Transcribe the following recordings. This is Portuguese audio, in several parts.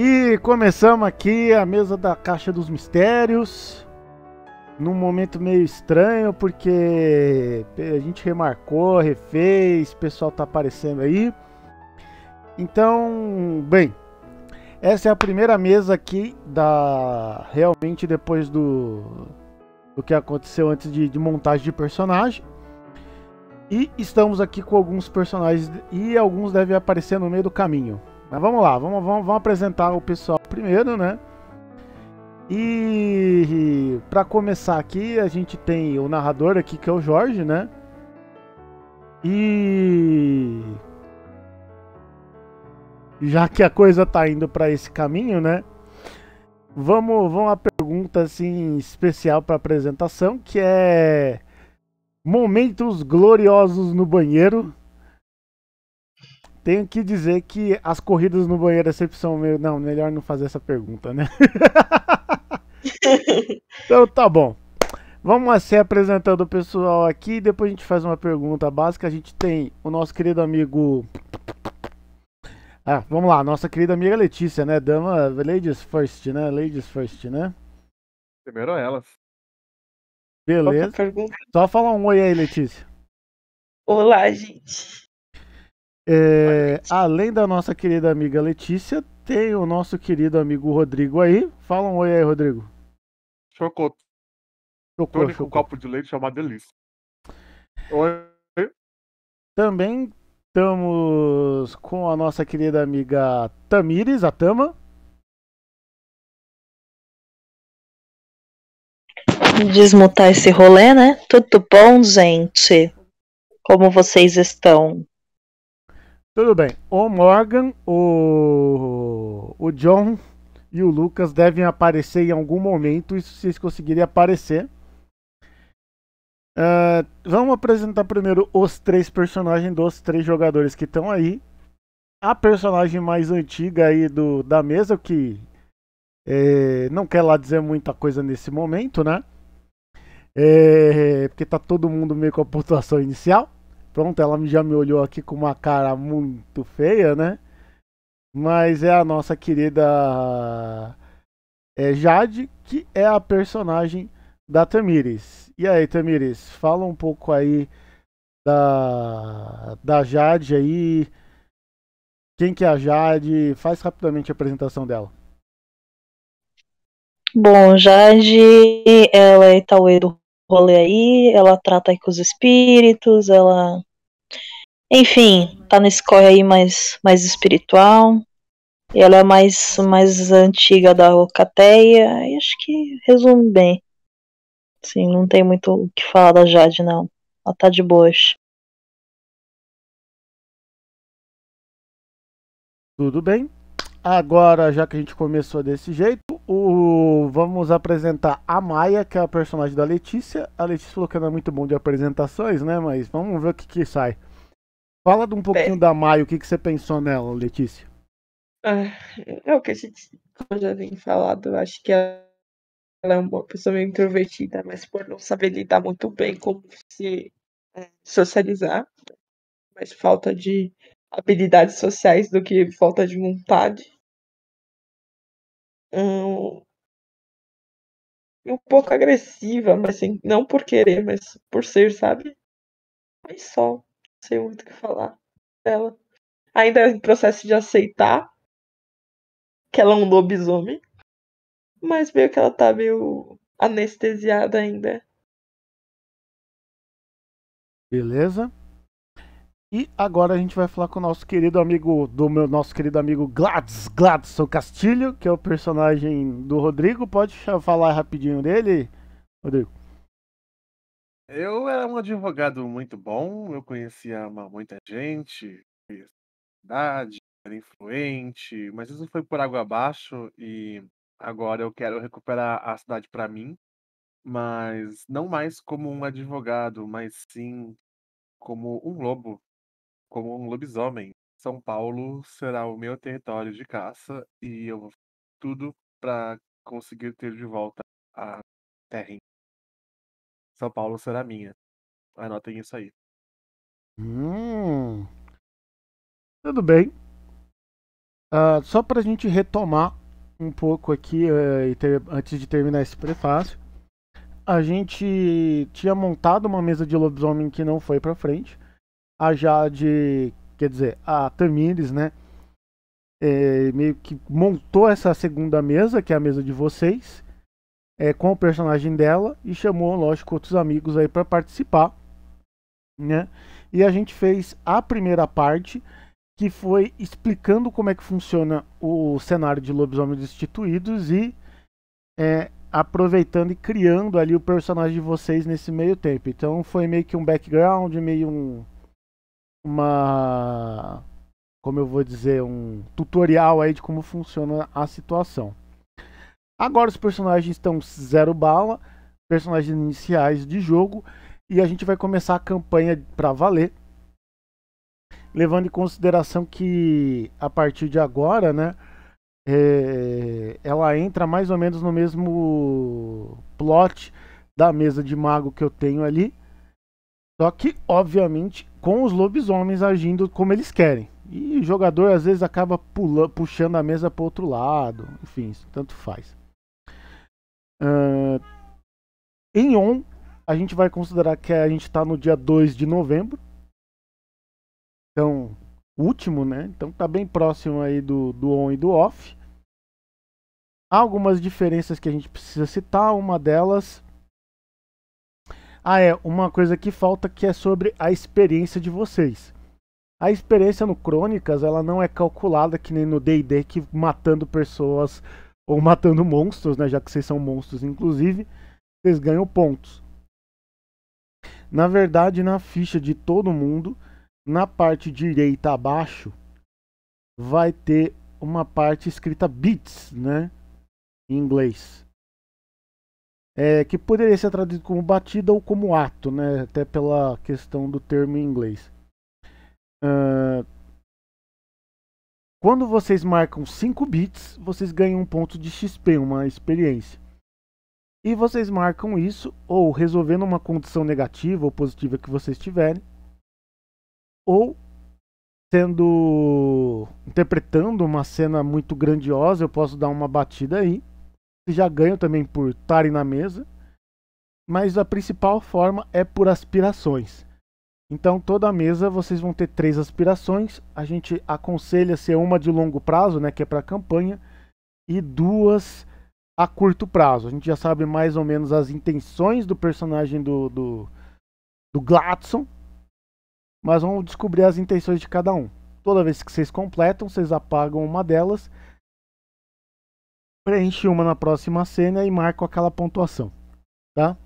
E começamos aqui a mesa da Caixa dos Mistérios. Num momento meio estranho, porque a gente remarcou, refez, o pessoal tá aparecendo aí. Então, bem, essa é a primeira mesa aqui da. Realmente depois do. Do que aconteceu antes de, de montagem de personagem. E estamos aqui com alguns personagens e alguns devem aparecer no meio do caminho. Mas vamos lá, vamos, vamos, vamos apresentar o pessoal primeiro, né? E para começar aqui, a gente tem o narrador aqui que é o Jorge, né? E já que a coisa tá indo para esse caminho, né? Vamos, vamos a pergunta assim especial para apresentação, que é momentos gloriosos no banheiro. Tenho que dizer que as corridas no banheiro é sempre são meio. Não, melhor não fazer essa pergunta, né? então tá bom. Vamos se apresentando o pessoal aqui. Depois a gente faz uma pergunta básica. A gente tem o nosso querido amigo. Ah, vamos lá, nossa querida amiga Letícia, né? Dama, ladies first, né? Ladies first, né? Primeiro é elas. Beleza. Só falar um oi aí, Letícia. Olá, gente. É, além da nossa querida amiga Letícia, tem o nosso querido amigo Rodrigo aí. Fala um oi aí, Rodrigo. Chocou. Chocou, chocou. um copo de leite chamado é delícia. Oi. Também estamos com a nossa querida amiga Tamires, a Tama. Desmutar esse rolê, né? Tudo bom, gente? Como vocês estão? Tudo bem. O Morgan, o, o John e o Lucas devem aparecer em algum momento. Isso se vocês conseguirem aparecer. Uh, vamos apresentar primeiro os três personagens dos três jogadores que estão aí. A personagem mais antiga aí do, da mesa, que é, não quer lá dizer muita coisa nesse momento, né? É, porque tá todo mundo meio com a pontuação inicial pronto, ela já me olhou aqui com uma cara muito feia, né? Mas é a nossa querida é Jade, que é a personagem da Tamires. E aí, Tamires, fala um pouco aí da, da Jade aí. Quem que é a Jade? Faz rapidamente a apresentação dela. Bom, Jade, ela é Itauê do rolê aí, ela trata aí com os espíritos, ela enfim, tá nesse corre aí mais, mais espiritual. Ela é mais, mais antiga da Ocateia. E acho que resume bem. Sim, não tem muito o que falar da Jade, não. Ela tá de boas. Tudo bem. Agora, já que a gente começou desse jeito, o... vamos apresentar a Maia, que é a personagem da Letícia. A Letícia falou que ela é muito bom de apresentações, né? Mas vamos ver o que, que sai. Fala de um pouquinho é. da Maio, o que, que você pensou nela, Letícia? Ah, é o que a gente já tem falado, acho que ela é uma pessoa meio introvertida, mas por não saber lidar muito bem como se é, socializar, mais falta de habilidades sociais do que falta de vontade. Um, um pouco agressiva, mas assim, não por querer, mas por ser, sabe? Mas só sei muito o que falar dela. Ainda é em processo de aceitar que ela é um lobisomem. Mas meio que ela tá meio anestesiada ainda. Beleza? E agora a gente vai falar com o nosso querido amigo, do meu nosso querido amigo Gladys, Gladson Castilho, que é o personagem do Rodrigo. Pode falar rapidinho dele, Rodrigo? Eu era um advogado muito bom, eu conhecia uma, muita gente, cidade era influente, mas isso foi por água abaixo e agora eu quero recuperar a cidade para mim, mas não mais como um advogado, mas sim como um lobo, como um lobisomem. São Paulo será o meu território de caça e eu vou tudo para conseguir ter de volta a terra. São Paulo será minha. Anotem isso aí. Hum. Tudo bem. Uh, só para a gente retomar um pouco aqui, uh, e ter, antes de terminar esse prefácio, a gente tinha montado uma mesa de lobisomem que não foi para frente. A Jade, quer dizer, a Tamires, né? É, meio que montou essa segunda mesa, que é a mesa de vocês é, com o personagem dela e chamou, lógico, outros amigos aí para participar, né? E a gente fez a primeira parte que foi explicando como é que funciona o cenário de lobisomens destituídos e é, aproveitando e criando ali o personagem de vocês nesse meio tempo. Então foi meio que um background, meio um uma como eu vou dizer, um tutorial aí de como funciona a situação. Agora os personagens estão zero bala, personagens iniciais de jogo, e a gente vai começar a campanha para valer. Levando em consideração que a partir de agora, né, é, ela entra mais ou menos no mesmo plot da mesa de mago que eu tenho ali. Só que, obviamente, com os lobisomens agindo como eles querem. E o jogador às vezes acaba pulando, puxando a mesa para outro lado, enfim, tanto faz. Uh, em on, a gente vai considerar que a gente está no dia 2 de novembro. Então, último, né? Então tá bem próximo aí do, do on e do off. Há algumas diferenças que a gente precisa citar. Uma delas. Ah, é. Uma coisa que falta que é sobre a experiência de vocês. A experiência no Crônicas, ela não é calculada que nem no DD, que matando pessoas ou matando monstros, né? Já que vocês são monstros, inclusive, vocês ganham pontos. Na verdade, na ficha de todo mundo, na parte direita abaixo, vai ter uma parte escrita bits, né? Em inglês. É, que poderia ser traduzido como batida ou como ato, né? Até pela questão do termo em inglês. Uh, quando vocês marcam 5 bits, vocês ganham um ponto de XP, uma experiência. E vocês marcam isso ou resolvendo uma condição negativa ou positiva que vocês tiverem, ou sendo interpretando uma cena muito grandiosa, eu posso dar uma batida aí. Já ganho também por estarem na mesa. Mas a principal forma é por aspirações. Então toda mesa vocês vão ter três aspirações. A gente aconselha ser uma de longo prazo, né, que é para campanha, e duas a curto prazo. A gente já sabe mais ou menos as intenções do personagem do, do, do Gladson, mas vamos descobrir as intenções de cada um. Toda vez que vocês completam, vocês apagam uma delas, preenchem uma na próxima cena e marcam aquela pontuação, tá?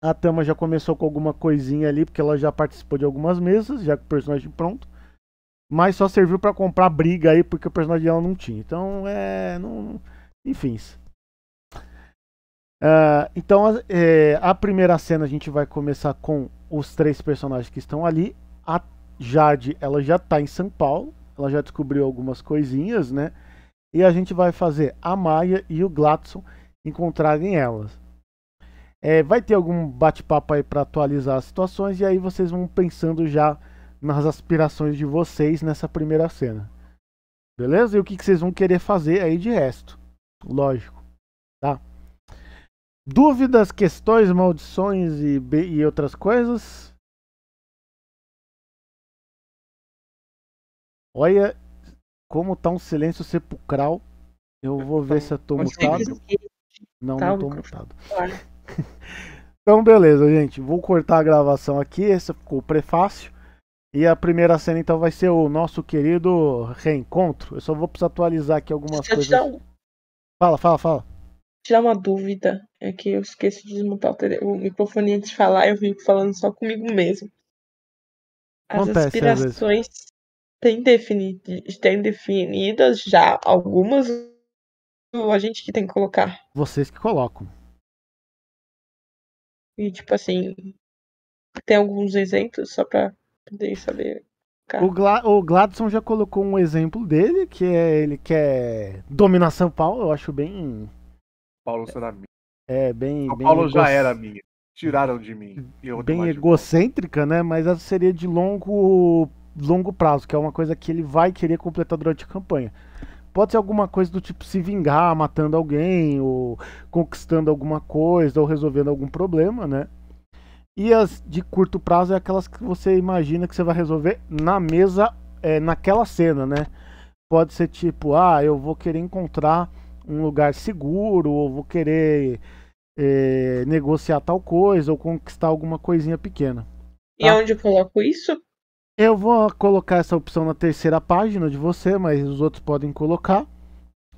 A Tama já começou com alguma coisinha ali, porque ela já participou de algumas mesas, já com o personagem pronto. Mas só serviu para comprar briga aí, porque o personagem dela não tinha. Então, é. Não, enfim. Uh, então, é, a primeira cena a gente vai começar com os três personagens que estão ali. A Jade, ela já tá em São Paulo. Ela já descobriu algumas coisinhas, né? E a gente vai fazer a Maia e o Gladson encontrarem elas. É, vai ter algum bate-papo aí para atualizar as situações e aí vocês vão pensando já nas aspirações de vocês nessa primeira cena. Beleza? E o que, que vocês vão querer fazer aí de resto. Lógico. Tá? Dúvidas, questões, maldições e, e outras coisas? Olha como tá um silêncio sepulcral. Eu vou ver tá se eu tô mutado. Não, tá não tô mutado. então, beleza, gente. Vou cortar a gravação aqui. Esse ficou o prefácio. E a primeira cena, então, vai ser o nosso querido reencontro. Eu só vou precisar atualizar aqui algumas Deixa coisas. Um... Fala, fala, fala. Tirar uma dúvida. É que eu esqueci de desmontar o, o microfone antes de falar. Eu vim falando só comigo mesmo. As Acontece, aspirações têm, defini... têm definidas já algumas. A gente que tem que colocar. Vocês que colocam. E, tipo assim, tem alguns exemplos só pra poder saber. O, Gla o Gladson já colocou um exemplo dele, que é ele quer dominar São Paulo, eu acho bem. Paulo será é minha. É, bem. São bem Paulo já era minha. Tiraram de mim. bem egocêntrica, né? Mas essa seria de longo, longo prazo, que é uma coisa que ele vai querer completar durante a campanha. Pode ser alguma coisa do tipo se vingar, matando alguém, ou conquistando alguma coisa, ou resolvendo algum problema, né? E as de curto prazo é aquelas que você imagina que você vai resolver na mesa, é, naquela cena, né? Pode ser tipo, ah, eu vou querer encontrar um lugar seguro, ou vou querer é, negociar tal coisa, ou conquistar alguma coisinha pequena. Tá? E é onde eu coloco isso? Eu vou colocar essa opção na terceira página de você, mas os outros podem colocar,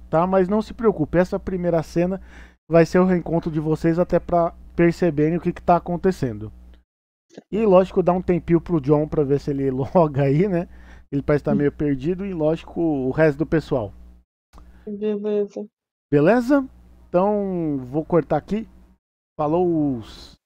tá? Mas não se preocupe, essa primeira cena vai ser o reencontro de vocês até para perceberem o que está acontecendo. E lógico, dá um tempinho pro John para ver se ele loga aí, né? Ele parece estar tá meio perdido e lógico o resto do pessoal. Beleza. Beleza? Então vou cortar aqui. Falou! -os.